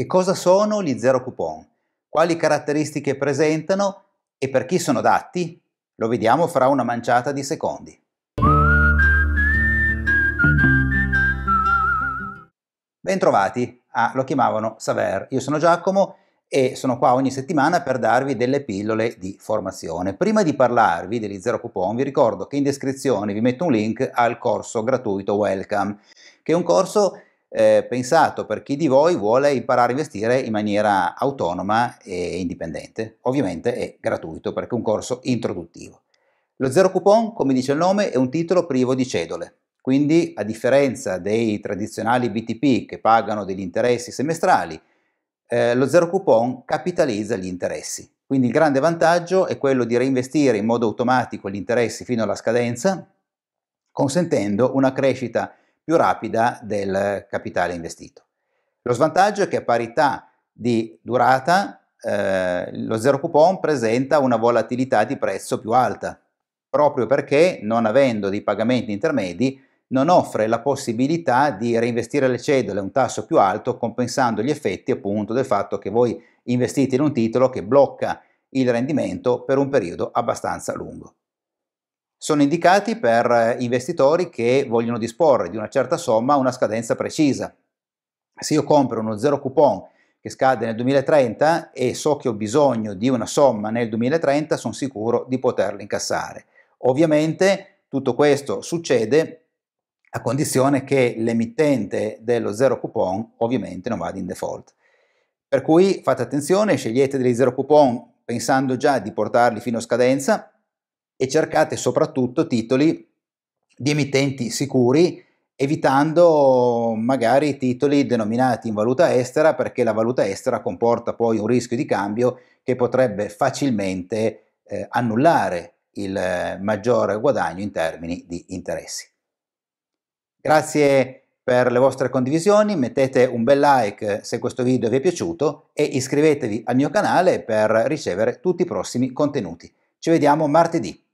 Che cosa sono gli zero coupon? Quali caratteristiche presentano e per chi sono adatti? Lo vediamo fra una manciata di secondi. Bentrovati a ah, Lo chiamavano Saver. Io sono Giacomo e sono qua ogni settimana per darvi delle pillole di formazione. Prima di parlarvi degli zero coupon vi ricordo che in descrizione vi metto un link al corso gratuito Welcome, che è un corso eh, pensato per chi di voi vuole imparare a investire in maniera autonoma e indipendente. Ovviamente è gratuito perché è un corso introduttivo. Lo zero coupon, come dice il nome, è un titolo privo di cedole, quindi a differenza dei tradizionali BTP che pagano degli interessi semestrali, eh, lo zero coupon capitalizza gli interessi. Quindi il grande vantaggio è quello di reinvestire in modo automatico gli interessi fino alla scadenza, consentendo una crescita più rapida del capitale investito. Lo svantaggio è che a parità di durata eh, lo zero coupon presenta una volatilità di prezzo più alta, proprio perché non avendo dei pagamenti intermedi non offre la possibilità di reinvestire le cedole a un tasso più alto compensando gli effetti appunto del fatto che voi investite in un titolo che blocca il rendimento per un periodo abbastanza lungo sono indicati per eh, investitori che vogliono disporre di una certa somma a una scadenza precisa. Se io compro uno zero coupon che scade nel 2030 e so che ho bisogno di una somma nel 2030, sono sicuro di poterla incassare. Ovviamente tutto questo succede a condizione che l'emittente dello zero coupon ovviamente non vada in default. Per cui fate attenzione, scegliete degli zero coupon pensando già di portarli fino a scadenza e cercate soprattutto titoli di emittenti sicuri evitando magari titoli denominati in valuta estera perché la valuta estera comporta poi un rischio di cambio che potrebbe facilmente eh, annullare il eh, maggiore guadagno in termini di interessi. Grazie per le vostre condivisioni, mettete un bel like se questo video vi è piaciuto e iscrivetevi al mio canale per ricevere tutti i prossimi contenuti. Ci vediamo martedì.